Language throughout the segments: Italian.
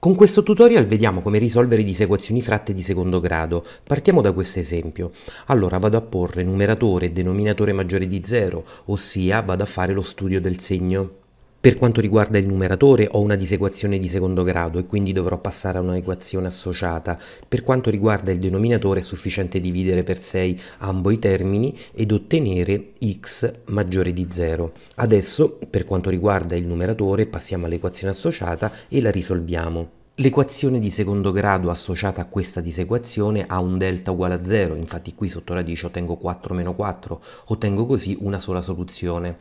Con questo tutorial vediamo come risolvere disequazioni fratte di secondo grado. Partiamo da questo esempio. Allora vado a porre numeratore e denominatore maggiore di 0, ossia vado a fare lo studio del segno. Per quanto riguarda il numeratore ho una disequazione di secondo grado e quindi dovrò passare a un'equazione associata. Per quanto riguarda il denominatore è sufficiente dividere per 6 ambo i termini ed ottenere x maggiore di 0. Adesso, per quanto riguarda il numeratore, passiamo all'equazione associata e la risolviamo. L'equazione di secondo grado associata a questa disequazione ha un delta uguale a 0, infatti qui sotto radice ottengo 4 meno 4, ottengo così una sola soluzione.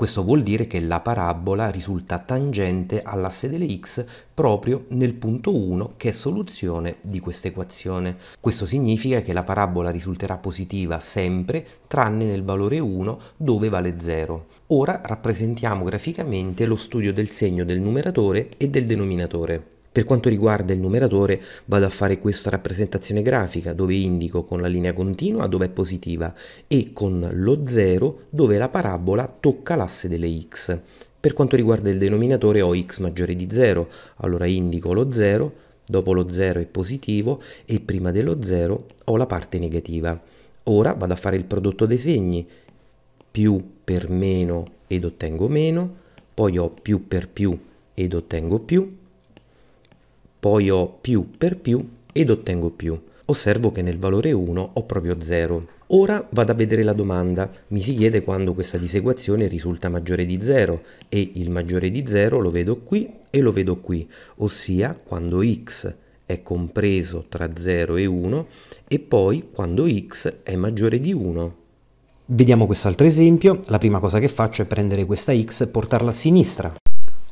Questo vuol dire che la parabola risulta tangente all'asse delle x proprio nel punto 1 che è soluzione di questa equazione. Questo significa che la parabola risulterà positiva sempre tranne nel valore 1 dove vale 0. Ora rappresentiamo graficamente lo studio del segno del numeratore e del denominatore. Per quanto riguarda il numeratore vado a fare questa rappresentazione grafica dove indico con la linea continua dove è positiva e con lo 0 dove la parabola tocca l'asse delle x. Per quanto riguarda il denominatore ho x maggiore di 0, allora indico lo 0, dopo lo 0 è positivo e prima dello 0 ho la parte negativa. Ora vado a fare il prodotto dei segni, più per meno ed ottengo meno, poi ho più per più ed ottengo più, poi ho più per più ed ottengo più. Osservo che nel valore 1 ho proprio 0. Ora vado a vedere la domanda. Mi si chiede quando questa disequazione risulta maggiore di 0 e il maggiore di 0 lo vedo qui e lo vedo qui, ossia quando x è compreso tra 0 e 1 e poi quando x è maggiore di 1. Vediamo quest'altro esempio. La prima cosa che faccio è prendere questa x e portarla a sinistra.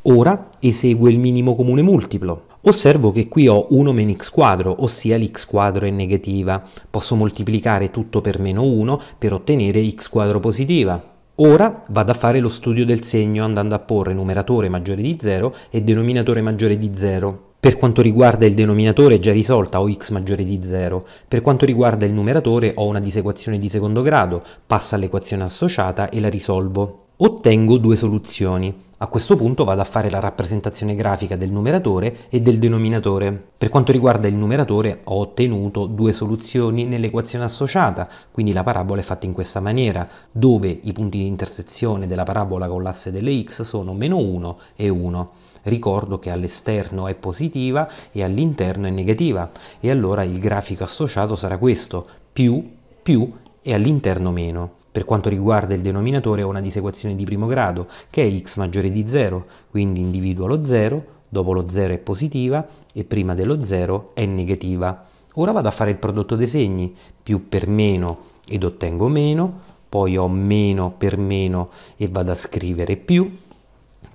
Ora esegue il minimo comune multiplo, Osservo che qui ho 1 meno x quadro, ossia l'x quadro è negativa. Posso moltiplicare tutto per meno 1 per ottenere x quadro positiva. Ora vado a fare lo studio del segno andando a porre numeratore maggiore di 0 e denominatore maggiore di 0. Per quanto riguarda il denominatore già risolta ho x maggiore di 0, per quanto riguarda il numeratore ho una disequazione di secondo grado, passa all'equazione associata e la risolvo. Ottengo due soluzioni. A questo punto vado a fare la rappresentazione grafica del numeratore e del denominatore. Per quanto riguarda il numeratore ho ottenuto due soluzioni nell'equazione associata, quindi la parabola è fatta in questa maniera, dove i punti di intersezione della parabola con l'asse delle x sono meno 1 e 1. Ricordo che all'esterno è positiva e all'interno è negativa e allora il grafico associato sarà questo, più, più e all'interno meno. Per quanto riguarda il denominatore ho una disequazione di primo grado che è x maggiore di 0, quindi individuo lo 0, dopo lo 0 è positiva e prima dello 0 è negativa. Ora vado a fare il prodotto dei segni, più per meno ed ottengo meno, poi ho meno per meno e vado a scrivere più,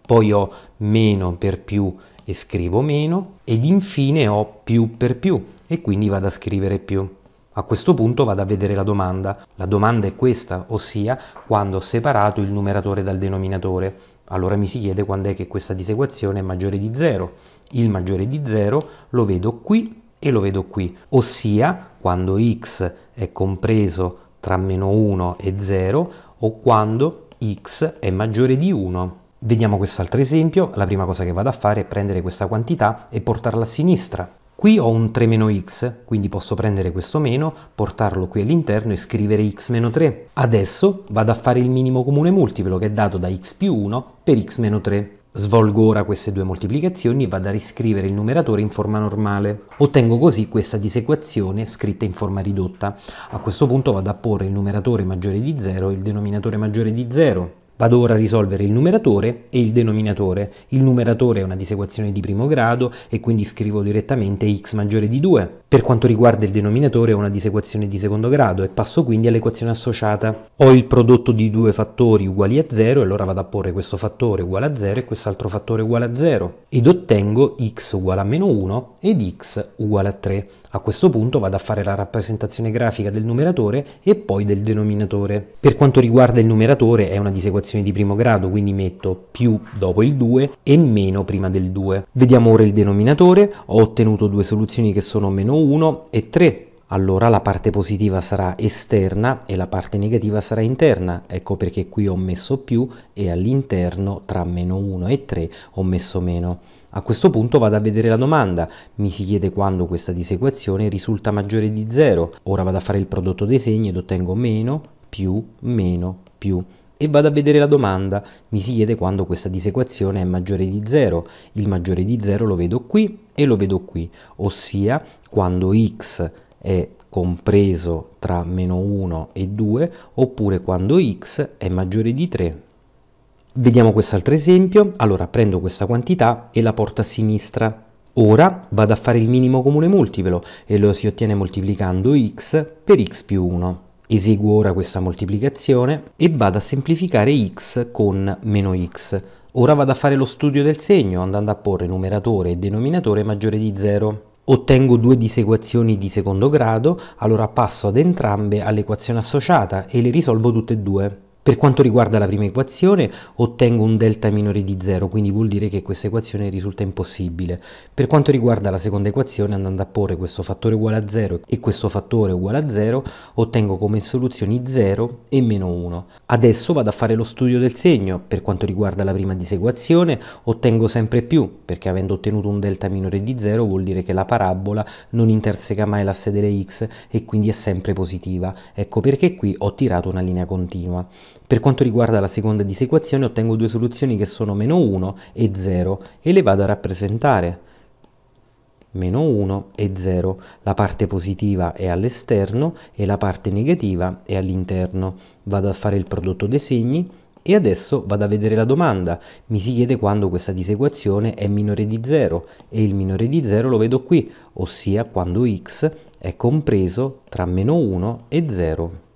poi ho meno per più e scrivo meno ed infine ho più per più e quindi vado a scrivere più. A questo punto vado a vedere la domanda. La domanda è questa, ossia quando ho separato il numeratore dal denominatore. Allora mi si chiede quando è che questa disequazione è maggiore di 0. Il maggiore di 0 lo vedo qui e lo vedo qui, ossia quando x è compreso tra meno 1 e 0 o quando x è maggiore di 1. Vediamo quest'altro esempio, la prima cosa che vado a fare è prendere questa quantità e portarla a sinistra. Qui ho un 3-x, quindi posso prendere questo meno, portarlo qui all'interno e scrivere x-3. Adesso vado a fare il minimo comune multiplo che è dato da x più 1 per x-3. Svolgo ora queste due moltiplicazioni e vado a riscrivere il numeratore in forma normale. Ottengo così questa disequazione scritta in forma ridotta. A questo punto vado a porre il numeratore maggiore di 0 e il denominatore maggiore di 0. Vado ora a risolvere il numeratore e il denominatore. Il numeratore è una disequazione di primo grado e quindi scrivo direttamente x maggiore di 2. Per quanto riguarda il denominatore è una disequazione di secondo grado e passo quindi all'equazione associata. Ho il prodotto di due fattori uguali a 0 e allora vado a porre questo fattore uguale a 0 e quest'altro fattore uguale a 0 ed ottengo x uguale a meno 1 ed x uguale a 3. A questo punto vado a fare la rappresentazione grafica del numeratore e poi del denominatore. Per quanto riguarda il numeratore è una disequazione di primo grado, quindi metto più dopo il 2 e meno prima del 2. Vediamo ora il denominatore, ho ottenuto due soluzioni che sono meno 1 e 3 allora la parte positiva sarà esterna e la parte negativa sarà interna. Ecco perché qui ho messo più e all'interno tra meno 1 e 3 ho messo meno. A questo punto vado a vedere la domanda, mi si chiede quando questa disequazione risulta maggiore di 0. Ora vado a fare il prodotto dei segni ed ottengo meno, più, meno, più e vado a vedere la domanda. Mi si chiede quando questa disequazione è maggiore di 0. Il maggiore di 0 lo vedo qui e lo vedo qui, ossia quando x è compreso tra meno 1 e 2 oppure quando x è maggiore di 3. Vediamo quest'altro esempio, allora prendo questa quantità e la porto a sinistra. Ora vado a fare il minimo comune multiplo e lo si ottiene moltiplicando x per x più 1. Eseguo ora questa moltiplicazione e vado a semplificare x con meno x. Ora vado a fare lo studio del segno andando a porre numeratore e denominatore maggiore di 0. Ottengo due disequazioni di secondo grado, allora passo ad entrambe all'equazione associata e le risolvo tutte e due. Per quanto riguarda la prima equazione ottengo un delta minore di 0, quindi vuol dire che questa equazione risulta impossibile. Per quanto riguarda la seconda equazione, andando a porre questo fattore uguale a 0 e questo fattore uguale a 0, ottengo come soluzioni 0 e meno 1. Adesso vado a fare lo studio del segno. Per quanto riguarda la prima disequazione, ottengo sempre più, perché avendo ottenuto un delta minore di 0 vuol dire che la parabola non interseca mai l'asse delle x e quindi è sempre positiva. Ecco perché qui ho tirato una linea continua. Per quanto riguarda la seconda disequazione ottengo due soluzioni che sono meno 1 e 0 e le vado a rappresentare. Meno 1 e 0. La parte positiva è all'esterno e la parte negativa è all'interno. Vado a fare il prodotto dei segni e adesso vado a vedere la domanda. Mi si chiede quando questa disequazione è minore di 0 e il minore di 0 lo vedo qui, ossia quando x è compreso tra meno 1 e 0.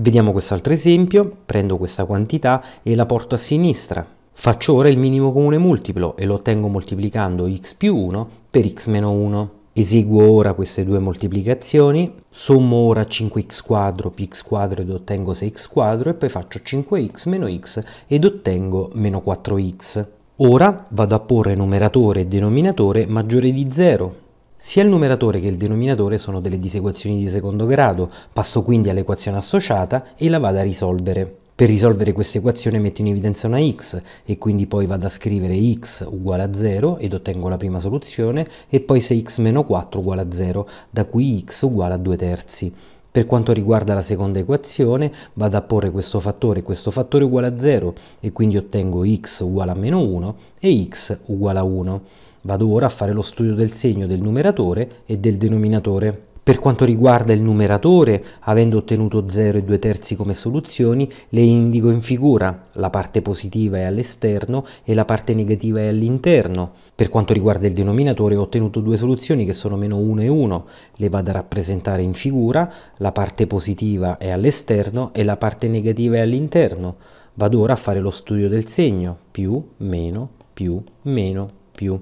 Vediamo quest'altro esempio, prendo questa quantità e la porto a sinistra. Faccio ora il minimo comune multiplo e lo ottengo moltiplicando x più 1 per x meno 1. Eseguo ora queste due moltiplicazioni, sommo ora 5x quadro più x quadro ed ottengo 6x quadro e poi faccio 5x meno x ed ottengo meno 4x. Ora vado a porre numeratore e denominatore maggiore di 0 sia il numeratore che il denominatore sono delle disequazioni di secondo grado, passo quindi all'equazione associata e la vado a risolvere. Per risolvere questa equazione metto in evidenza una x e quindi poi vado a scrivere x uguale a 0 ed ottengo la prima soluzione e poi se x meno 4 uguale a 0, da cui x uguale a 2 terzi. Per quanto riguarda la seconda equazione vado a porre questo fattore e questo fattore uguale a 0 e quindi ottengo x uguale a meno 1 e x uguale a 1. Vado ora a fare lo studio del segno del numeratore e del denominatore. Per quanto riguarda il numeratore, avendo ottenuto 0 e 2 terzi come soluzioni, le indico in figura. La parte positiva è all'esterno e la parte negativa è all'interno. Per quanto riguarda il denominatore, ho ottenuto due soluzioni che sono meno 1 e 1. Le vado a rappresentare in figura, la parte positiva è all'esterno e la parte negativa è all'interno. Vado ora a fare lo studio del segno, più, meno, più, meno, più.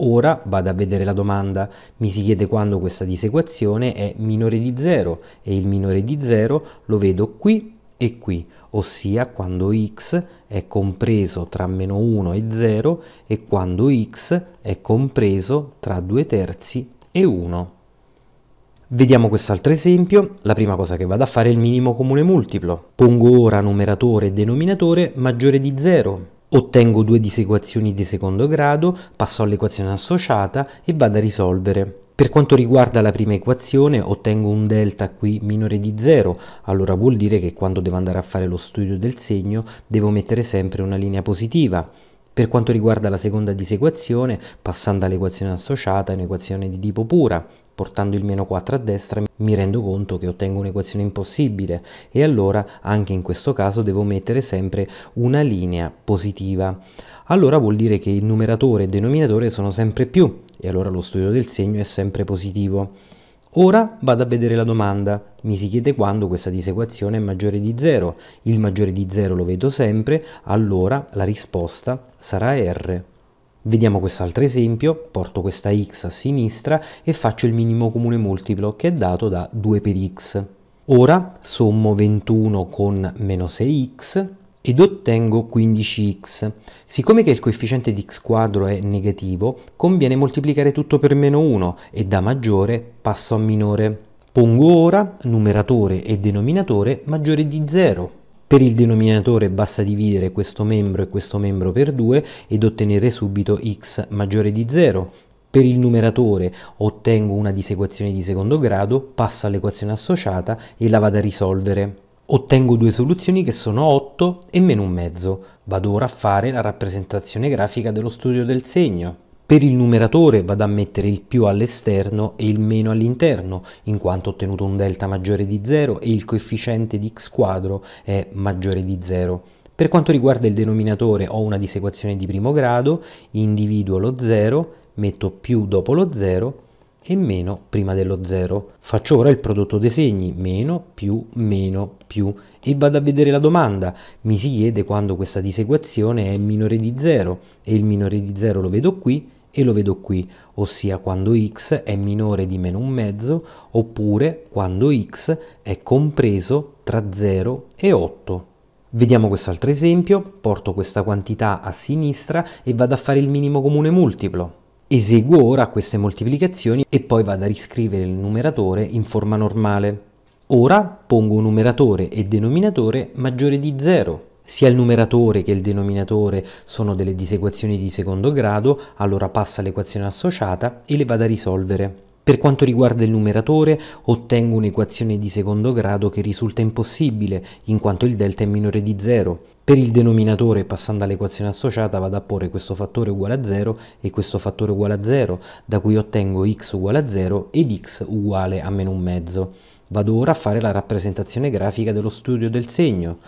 Ora vado a vedere la domanda, mi si chiede quando questa disequazione è minore di 0 e il minore di 0 lo vedo qui e qui, ossia quando x è compreso tra meno 1 e 0 e quando x è compreso tra 2 terzi e 1. Vediamo quest'altro esempio, la prima cosa che vado a fare è il minimo comune multiplo. Pongo ora numeratore e denominatore maggiore di 0, Ottengo due disequazioni di secondo grado, passo all'equazione associata e vado a risolvere. Per quanto riguarda la prima equazione ottengo un delta qui minore di 0, allora vuol dire che quando devo andare a fare lo studio del segno devo mettere sempre una linea positiva. Per quanto riguarda la seconda disequazione, passando all'equazione associata è un'equazione di tipo pura, Portando il meno 4 a destra mi rendo conto che ottengo un'equazione impossibile e allora anche in questo caso devo mettere sempre una linea positiva. Allora vuol dire che il numeratore e il denominatore sono sempre più e allora lo studio del segno è sempre positivo. Ora vado a vedere la domanda. Mi si chiede quando questa disequazione è maggiore di 0. Il maggiore di 0 lo vedo sempre, allora la risposta sarà R. Vediamo quest'altro esempio, porto questa x a sinistra e faccio il minimo comune multiplo che è dato da 2 per x. Ora sommo 21 con meno 6x ed ottengo 15x. Siccome che il coefficiente di x quadro è negativo, conviene moltiplicare tutto per meno 1 e da maggiore passo a minore. Pongo ora numeratore e denominatore maggiore di 0 per il denominatore basta dividere questo membro e questo membro per 2 ed ottenere subito x maggiore di 0. Per il numeratore ottengo una disequazione di secondo grado, passo all'equazione associata e la vado a risolvere. Ottengo due soluzioni che sono 8 e meno un mezzo. Vado ora a fare la rappresentazione grafica dello studio del segno. Per il numeratore vado a mettere il più all'esterno e il meno all'interno, in quanto ho ottenuto un delta maggiore di 0 e il coefficiente di x quadro è maggiore di 0. Per quanto riguarda il denominatore ho una disequazione di primo grado, individuo lo 0, metto più dopo lo 0 e meno prima dello 0. Faccio ora il prodotto dei segni, meno, più, meno, più, e vado a vedere la domanda. Mi si chiede quando questa disequazione è minore di 0, e il minore di 0 lo vedo qui, e lo vedo qui, ossia quando x è minore di meno un mezzo oppure quando x è compreso tra 0 e 8. Vediamo quest'altro esempio, porto questa quantità a sinistra e vado a fare il minimo comune multiplo. Eseguo ora queste moltiplicazioni e poi vado a riscrivere il numeratore in forma normale. Ora pongo numeratore e denominatore maggiore di 0 sia il numeratore che il denominatore sono delle disequazioni di secondo grado, allora passa l'equazione associata e le vado a risolvere. Per quanto riguarda il numeratore, ottengo un'equazione di secondo grado che risulta impossibile, in quanto il delta è minore di 0. Per il denominatore, passando all'equazione associata, vado a porre questo fattore uguale a 0 e questo fattore uguale a 0, da cui ottengo x uguale a 0 ed x uguale a meno un mezzo. Vado ora a fare la rappresentazione grafica dello studio del segno.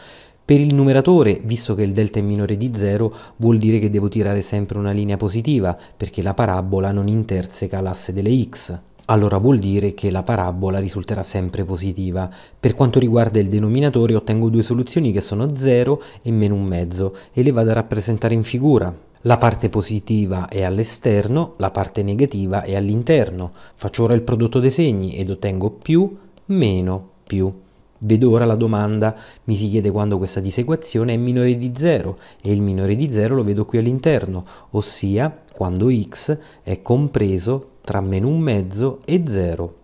Per il numeratore, visto che il delta è minore di 0, vuol dire che devo tirare sempre una linea positiva, perché la parabola non interseca l'asse delle x. Allora vuol dire che la parabola risulterà sempre positiva. Per quanto riguarda il denominatore ottengo due soluzioni che sono 0 e meno un mezzo, e le vado a rappresentare in figura. La parte positiva è all'esterno, la parte negativa è all'interno. Faccio ora il prodotto dei segni ed ottengo più, meno, più. Vedo ora la domanda, mi si chiede quando questa disequazione è minore di 0 e il minore di 0 lo vedo qui all'interno, ossia quando x è compreso tra meno un mezzo e 0.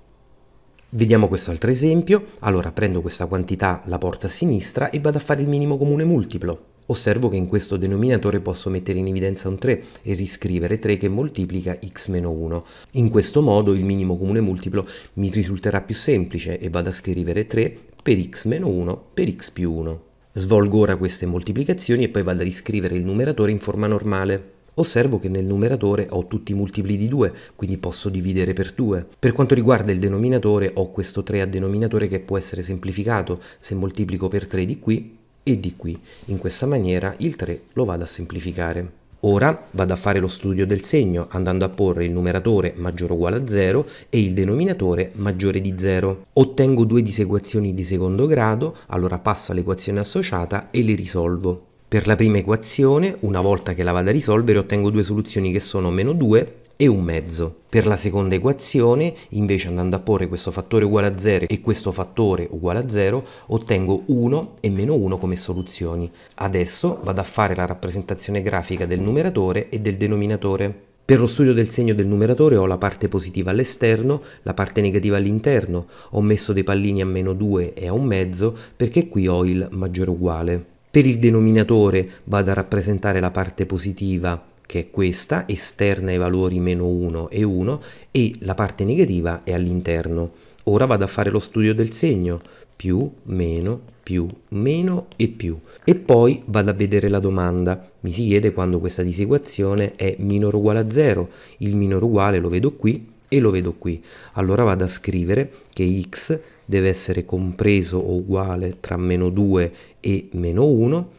Vediamo questo altro esempio, allora prendo questa quantità, la porto a sinistra e vado a fare il minimo comune multiplo. Osservo che in questo denominatore posso mettere in evidenza un 3 e riscrivere 3 che moltiplica x-1. In questo modo il minimo comune multiplo mi risulterà più semplice e vado a scrivere 3 per x meno 1 per x più 1. Svolgo ora queste moltiplicazioni e poi vado a riscrivere il numeratore in forma normale. Osservo che nel numeratore ho tutti i multipli di 2, quindi posso dividere per 2. Per quanto riguarda il denominatore ho questo 3 a denominatore che può essere semplificato se moltiplico per 3 di qui e di qui. In questa maniera il 3 lo vado a semplificare. Ora vado a fare lo studio del segno andando a porre il numeratore maggiore o uguale a 0 e il denominatore maggiore di 0. Ottengo due disequazioni di secondo grado, allora passo all'equazione associata e le risolvo. Per la prima equazione, una volta che la vado a risolvere, ottengo due soluzioni che sono meno 2 e un mezzo. Per la seconda equazione, invece andando a porre questo fattore uguale a 0 e questo fattore uguale a 0, ottengo 1 e meno 1 come soluzioni. Adesso vado a fare la rappresentazione grafica del numeratore e del denominatore. Per lo studio del segno del numeratore ho la parte positiva all'esterno, la parte negativa all'interno, ho messo dei pallini a meno 2 e a un mezzo perché qui ho il maggiore uguale. Per il denominatore vado a rappresentare la parte positiva che è questa, esterna ai valori meno 1 e 1, e la parte negativa è all'interno. Ora vado a fare lo studio del segno, più, meno, più, meno e più. E poi vado a vedere la domanda. Mi si chiede quando questa disequazione è minore o uguale a 0. Il minore uguale lo vedo qui e lo vedo qui. Allora vado a scrivere che x deve essere compreso o uguale tra meno 2 e meno 1,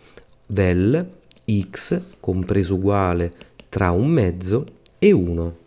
vel x compreso uguale tra un mezzo e 1.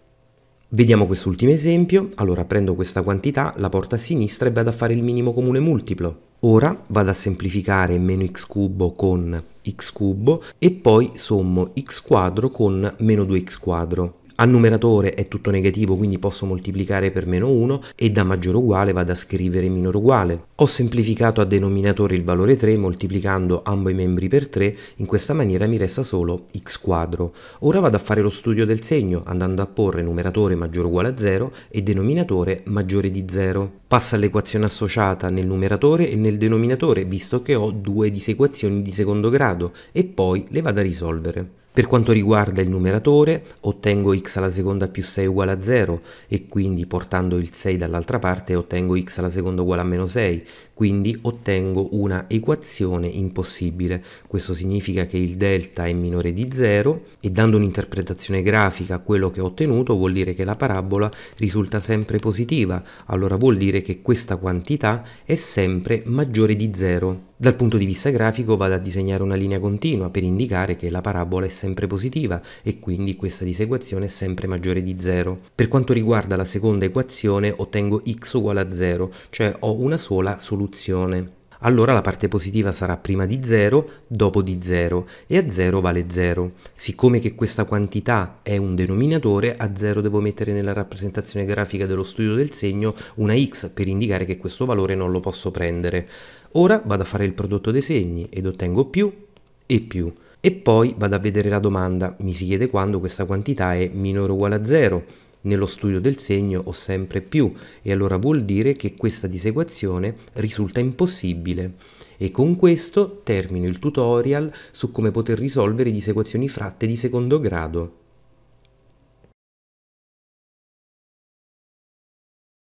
Vediamo quest'ultimo esempio, allora prendo questa quantità, la porto a sinistra e vado a fare il minimo comune multiplo. Ora vado a semplificare meno x cubo con x cubo e poi sommo x quadro con meno 2x quadro. Al numeratore è tutto negativo, quindi posso moltiplicare per meno 1 e da maggiore uguale vado a scrivere minore uguale. Ho semplificato a denominatore il valore 3 moltiplicando ambo i membri per 3, in questa maniera mi resta solo x quadro. Ora vado a fare lo studio del segno, andando a porre numeratore maggiore uguale a 0 e denominatore maggiore di 0. Passa all'equazione associata nel numeratore e nel denominatore, visto che ho due disequazioni di secondo grado, e poi le vado a risolvere. Per quanto riguarda il numeratore, ottengo x alla seconda più 6 uguale a 0 e quindi portando il 6 dall'altra parte ottengo x alla seconda uguale a meno 6, quindi ottengo una equazione impossibile. Questo significa che il delta è minore di 0 e dando un'interpretazione grafica a quello che ho ottenuto vuol dire che la parabola risulta sempre positiva, allora vuol dire che questa quantità è sempre maggiore di 0. Dal punto di vista grafico vado a disegnare una linea continua per indicare che la parabola è sempre positiva e quindi questa disequazione è sempre maggiore di 0. Per quanto riguarda la seconda equazione ottengo x uguale a 0, cioè ho una sola soluzione soluzione. Allora la parte positiva sarà prima di 0, dopo di 0 e a 0 vale 0. Siccome che questa quantità è un denominatore, a 0 devo mettere nella rappresentazione grafica dello studio del segno una x per indicare che questo valore non lo posso prendere. Ora vado a fare il prodotto dei segni ed ottengo più e più. E poi vado a vedere la domanda, mi si chiede quando questa quantità è minore o uguale a 0 nello studio del segno ho sempre più e allora vuol dire che questa diseguazione risulta impossibile. E con questo termino il tutorial su come poter risolvere disequazioni fratte di secondo grado.